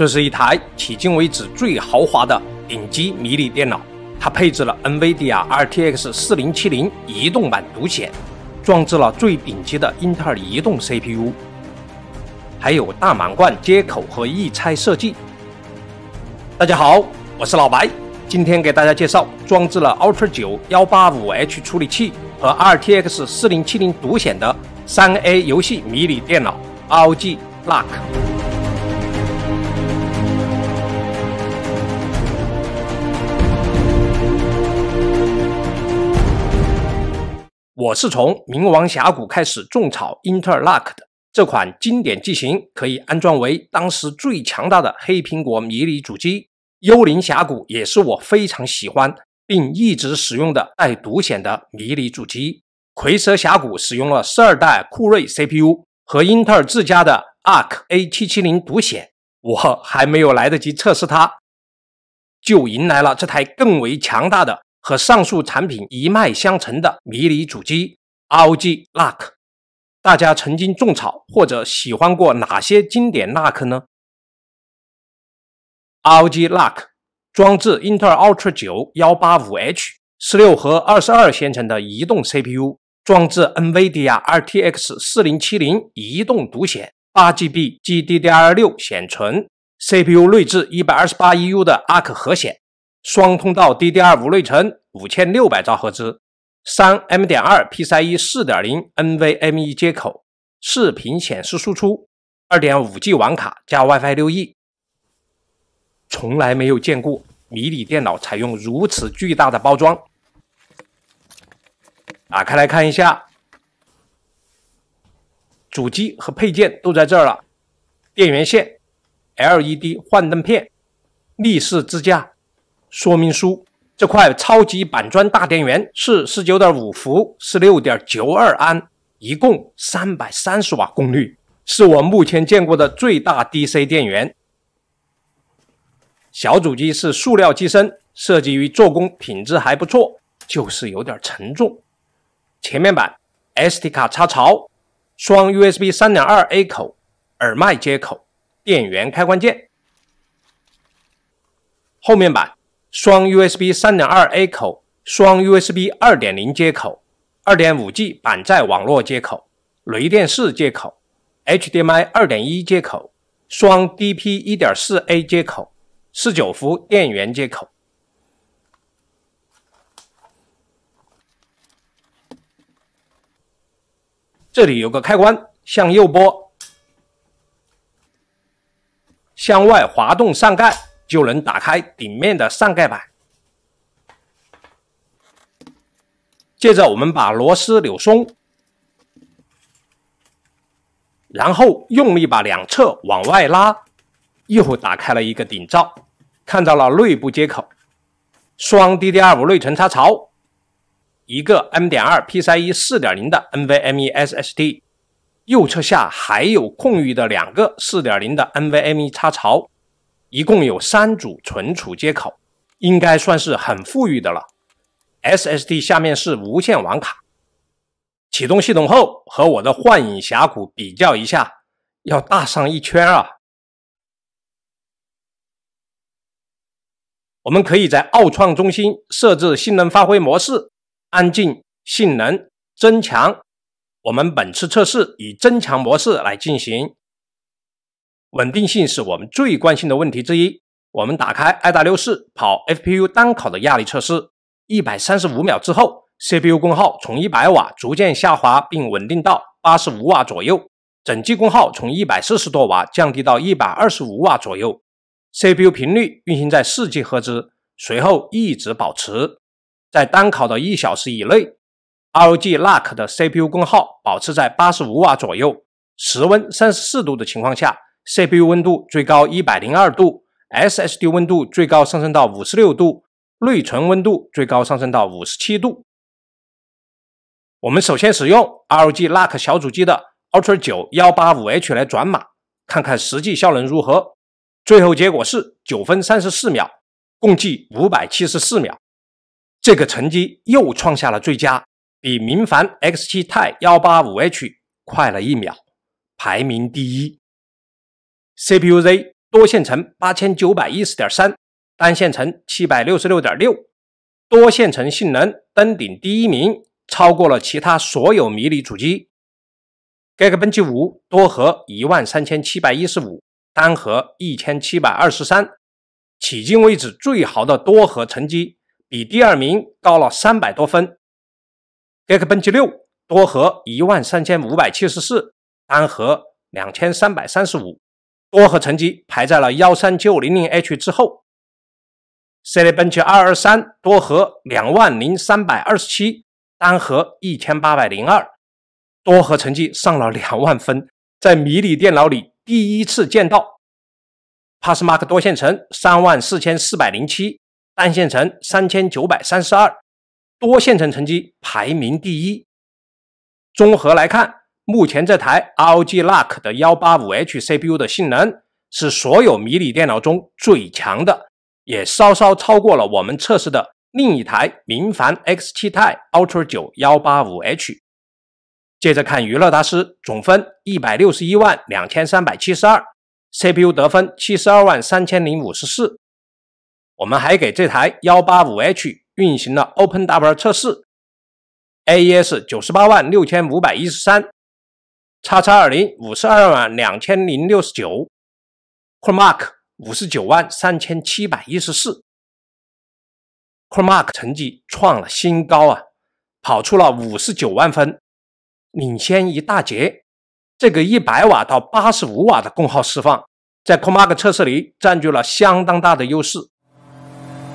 这是一台迄今为止最豪华的顶级迷你电脑，它配置了 NVIDIA RTX 4070移动版独显，装置了最顶级的英特尔移动 CPU，还有大满贯接口和易拆设计。大家好，我是老白，今天给大家介绍装置了 Ultra 9 185H 处理器和 RTX 4070独显的 3A 游戏迷你电脑 ROG Luck。我是从冥王峡谷开始种草 Interlock 的这款经典机型，可以安装为当时最强大的黑苹果迷你主机。幽灵峡谷也是我非常喜欢并一直使用的带独显的迷你主机。蝰蛇峡谷使用了十二代酷睿 CPU 和英特尔自家的 Arc A770 独显，我还没有来得及测试它，就迎来了这台更为强大的。和上述产品一脉相承的迷你主机 ROG Luck，大家曾经种草或者喜欢过哪些经典 Luck 呢？ROG Luck 装置英特尔 Ultra 九幺八五 H 十六核二十二线程的移动 CPU，装置 NVIDIA RTX 四零七零移动独显，八 GB GDDR 六显存，CPU 内置一百二十八 EU 的 Arc 核显。双通道 DDR 五内存，五千六百兆赫兹，三 M 点二 PCIe 四点零 NVMe 接口，视频显示输出，二点五 G 网卡加 WiFi 六 E。从来没有见过迷你电脑采用如此巨大的包装，打开来看一下，主机和配件都在这儿了，电源线、LED 幻灯片、立式支架。说明书：这块超级板砖大电源是十九点五伏，十六点九二安，一共三百三十瓦功率，是我目前见过的最大 DC 电源。小主机是塑料机身，设计与做工品质还不错，就是有点沉重。前面板：SD 卡插槽、双 USB 三点二 A 口、耳麦接口、电源开关键。后面板。双 USB 三点二 A 口，双 USB 二点零接口，二点五 G 板载网络接口，雷电四接口，HDMI 二点一接口，双 DP 一点四 A 接口，十九伏电源接口。这里有个开关，向右拨，向外滑动上盖。就能打开顶面的上盖板，接着我们把螺丝扭松，然后用力把两侧往外拉，一会打开了一个顶罩，看到了内部接口：双 DDR 五内存插槽，一个 M 点二 PCIe 四点零的 NVMe SSD，右侧下还有空余的两个四点零的 NVMe 插槽。一共有三组存储接口，应该算是很富裕的了。SSD 下面是无线网卡。启动系统后，和我的幻影峡谷比较一下，要大上一圈啊。我们可以在奥创中心设置性能发挥模式：安静、性能增强。我们本次测试以增强模式来进行。稳定性是我们最关心的问题之一。我们打开爱达六四跑 FPU 单考的压力测试，一百三十五秒之后，CPU 功耗从一百瓦逐渐下滑并稳定到八十五瓦左右，整机功耗从一百四十多瓦降低到一百二十五瓦左右。CPU 频率运行在四 G 赫兹，随后一直保持。在单考的一小时以内，ROG Luck 的 CPU 功耗保持在八十五瓦左右，室温三十四度的情况下。CPU 温度最高一百零二度，SSD 温度最高上升到五十六度，内存温度最高上升到五十七度。我们首先使用 ROG Lock 小主机的 Ultra 九幺八五 H 来转码，看看实际效能如何。最后结果是九分三十四秒，共计五百七十四秒。这个成绩又创下了最佳，比明凡 X 七钛幺八五 H 快了一秒，排名第一。CPUZ 多线程八千九百一十点三，单线程七百六十六点六，多线程性能登顶第一名，超过了其他所有迷你主机。Geekbench 五多核一万三千七百一十五，单核一千七百二十三，迄今为止最好的多核成绩，比第二名高了三百多分。Geekbench 六多核一万三千五百七十四，单核两千三百三十五。多核成绩排在了幺三九零零 H 之后，Cinebench 二二三多核两万零三百二十七，单核一千八百零二，多核成绩上了两万分，在迷你电脑里第一次见到。PassMark 多线程三万四千四百零七，单线程三千九百三十二，多线程成绩排名第一。综合来看。目前这台 ROG Luck 的幺八五 H CPU 的性能是所有迷你电脑中最强的，也稍稍超过了我们测试的另一台明凡 XT i Ultra 九幺八五 H。接着看娱乐大师总分一百六十一万两千三百七十二，CPU 得分七十二万三千零五十四。我们还给这台幺八五 H 运行了 OpenW 测试，AES 九十八万六千五百一十三。叉叉二零五十二万两千零六十九，CoreMark 五十九万三千七百一十四，CoreMark 成绩创了新高啊，跑出了五十九万分，领先一大截。这个一百瓦到八十五瓦的功耗释放，在 CoreMark 测试里占据了相当大的优势。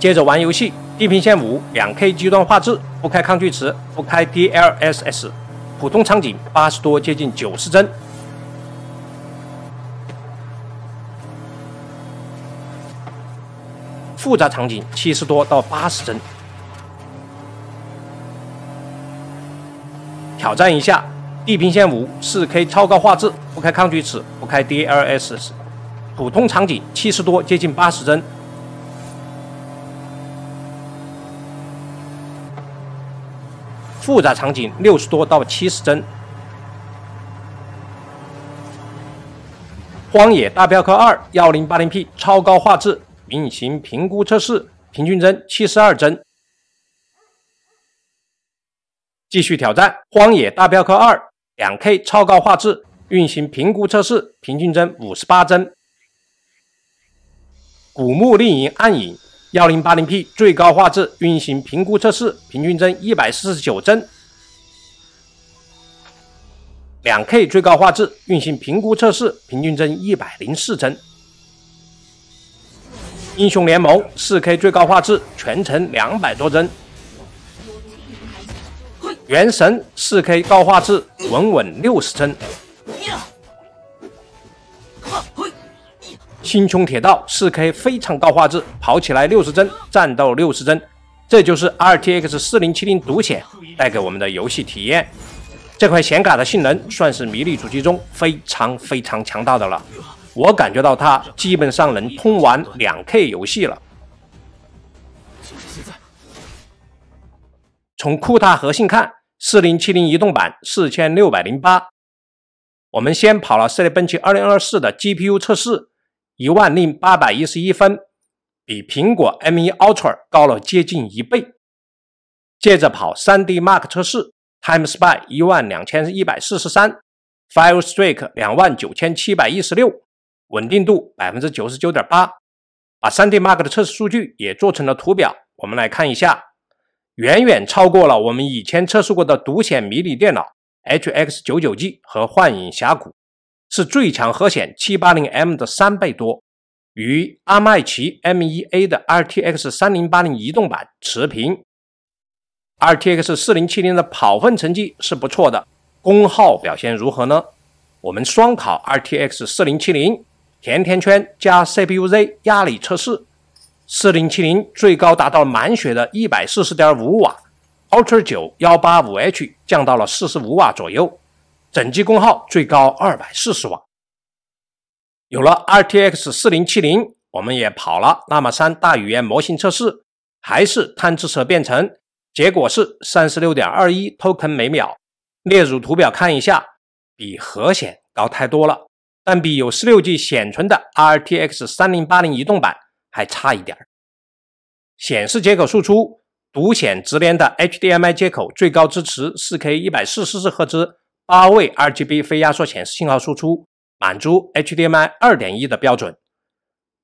接着玩游戏，《地平线五》两 K 极端画质，不开抗锯齿，不开 DLSS。普通场景八十多，接近九十帧；复杂场景七十多到八十帧。挑战一下《地平线五》四 K 超高画质，不开抗锯齿，不开 DLSS。普通场景七十多，接近八十帧。复杂场景六十多到七十帧，《荒野大镖客二》幺零八零 P 超高画质运行评估测试平均帧七十二帧，继续挑战《荒野大镖客二》两 K 超高画质运行评估测试平均帧五十八帧，《古墓丽影：暗影》。幺零八零 P 最高画质运行评估测试，平均帧一百四十九帧；两 K 最高画质运行评估测试，平均帧一百零四帧；英雄联盟四 K 最高画质全程两百多帧；原神四 K 高画质稳稳六十帧。星穹铁道四 K 非常高画质跑起来六十帧，战斗六十帧，这就是 RTX 4070独显带给我们的游戏体验。这块显卡的性能算是迷你主机中非常非常强大的了，我感觉到它基本上能通玩两 K 游戏了。从酷塔核心看，4070移动版四千六百零八。我们先跑了《c e e b 赛雷奔驰二零二四》的 GPU 测试。一万零八百一十一分，比苹果 M1 Ultra 高了接近一倍。接着跑 3D Mark 测试，Time Spy 一万两千一百四十三，Fire Strike 两万九千七百一十六，稳定度百分之九十九点八。把 3D Mark 的测试数据也做成了图表，我们来看一下，远远超过了我们以前测试过的独显迷你电脑 HX99G 和幻影峡谷。是最强核显七八零 M 的三倍多，与阿麦奇 M 一 A 的 RTX 三零八零移动版持平。RTX 四零七零的跑分成绩是不错的，功耗表现如何呢？我们双烤 RTX 四零七零，甜甜圈加 CPU-Z 压力测试，四零七零最高达到满血的一百四十点五瓦，Ultra 九幺八五 H 降到了四十五瓦左右。整机功耗最高二百四十瓦。有了 RTX 四零七零，我们也跑了那么三大语言模型测试，还是贪吃蛇变成，结果是三十六点二一 token 每秒。列入图表看一下，比核显高太多了，但比有十六 G 显存的 RTX 三零八零移动版还差一点儿。显示接口输出，独显直连的 HDMI 接口最高支持四 K 一百四十四赫兹。八位 RGB 非压缩显示信号输出，满足 HDMI 2.1的标准。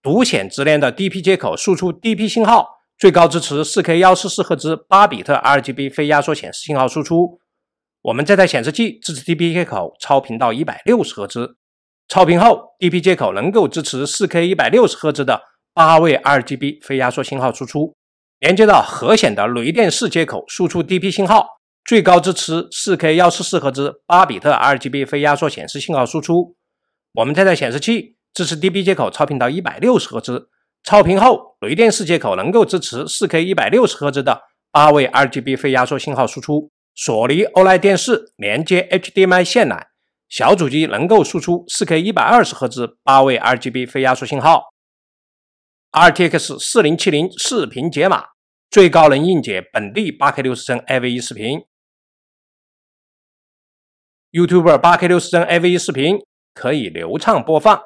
独显直连的 DP 接口输出 DP 信号，最高支持 4K 144赫兹八比特 RGB 非压缩显示信号输出。我们这台显示器支持 DP 接口超频到一百六十赫兹，超频后 DP 接口能够支持 4K 一百六十赫兹的八位 RGB 非压缩信号输出。连接到核显的雷电四接口输出 DP 信号。最高支持四 K 幺四四赫兹八比特 RGB 非压缩显示信号输出。我们这台显示器支持 d b 接口超频到一百六十赫兹，超频后雷电四接口能够支持四 K 一百六十赫兹的八位 RGB 非压缩信号输出。索尼 OLED 电视连接 HDMI 线缆，小主机能够输出四 K 一百二十赫兹八位 RGB 非压缩信号。RTX 四零七零视频解码最高能应解本地八 K 六十帧 AV1 视频。YouTuber 八 K 六十帧 AV1 视频可以流畅播放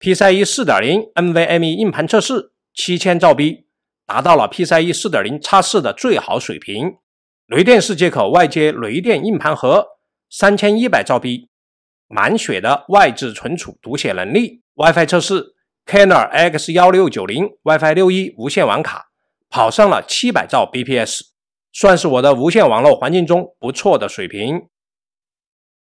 ，PCIe 四点零 NVMe 硬盘测试七千兆 B，达到了 PCIe 四点零 X4 的最好水平。雷电式接口外接雷电硬盘盒三千一百兆 B，满血的外置存储读写能力。WiFi 测试，Caner X 幺六九零 WiFi 六一无线网卡跑上了七百兆 BPS，算是我的无线网络环境中不错的水平。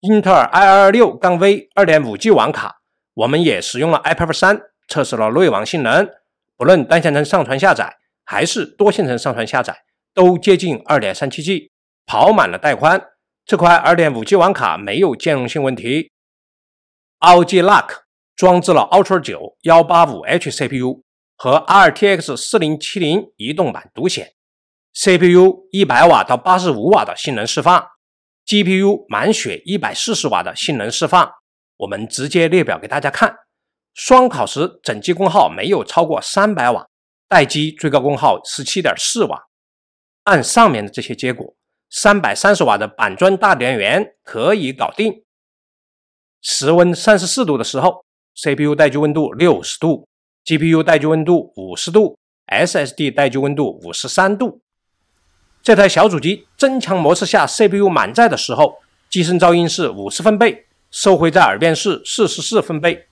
英特尔 i 2 6杠 v 二点五 G 网卡，我们也使用了 i p a d 三测试了内网性能。不论单线程上传下载，还是多线程上传下载，都接近二点三七 G，跑满了带宽。这块二点五 G 网卡没有兼容性问题。LG Luck 装置了 Ultra 九幺八五 H CPU 和 RTX 四零七零移动版独显，CPU 一百瓦到八十五瓦的性能释放。GPU 满血一百四十瓦的性能释放，我们直接列表给大家看。双烤时整机功耗没有超过三百瓦，待机最高功耗十七点四瓦。按上面的这些结果，三百三十瓦的板砖大电源可以搞定。室温三十四度的时候，CPU 待机温度六十度，GPU 待机温度五十度，SSD 待机温度五十三度。这台小主机增强模式下，CPU 满载的时候，机身噪音是五十分贝，收回在耳边是四十四分贝。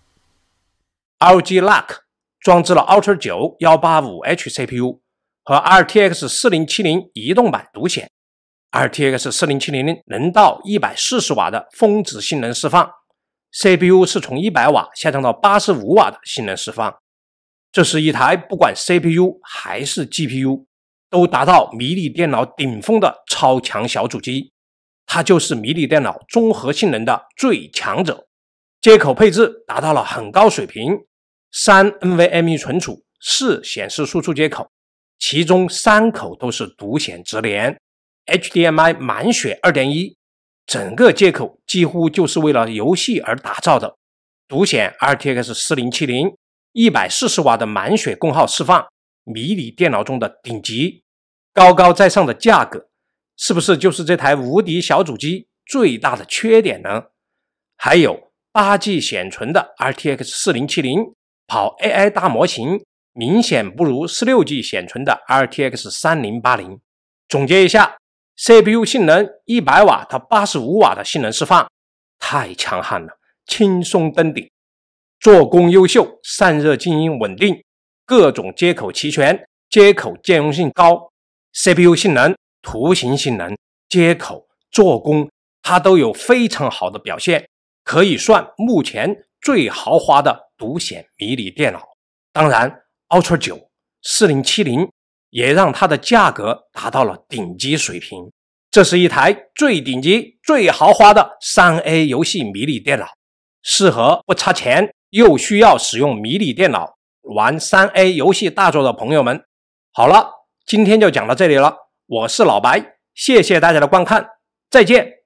LG Luck 装置了 Ultra 九幺八五 H CPU 和 RTX 四零七零移动版独显，RTX 四零七零零能到一百四十瓦的峰值性能释放，CPU 是从一百瓦下降到八十五瓦的性能释放。这是一台不管 CPU 还是 GPU。都达到迷你电脑顶峰的超强小主机，它就是迷你电脑综合性能的最强者。接口配置达到了很高水平：三 NVMe 存储，四显示输出接口，其中三口都是独显直连 HDMI 满血二点一，整个接口几乎就是为了游戏而打造的。独显 RTX 四零七零，一百四十瓦的满血功耗释放。迷你电脑中的顶级，高高在上的价格，是不是就是这台无敌小主机最大的缺点呢？还有八 G 显存的 RTX 4070跑 AI 大模型，明显不如十六 G 显存的 RTX 3080。总结一下，CPU 性能一百瓦到八十五瓦的性能释放太强悍了，轻松登顶。做工优秀，散热静音稳定。各种接口齐全，接口兼容性高，CPU 性能、图形性能、接口做工，它都有非常好的表现，可以算目前最豪华的独显迷你电脑。当然，Ultra 9 4070也让它的价格达到了顶级水平。这是一台最顶级、最豪华的三 A 游戏迷你电脑，适合不差钱又需要使用迷你电脑。玩三 A 游戏大作的朋友们，好了，今天就讲到这里了。我是老白，谢谢大家的观看，再见。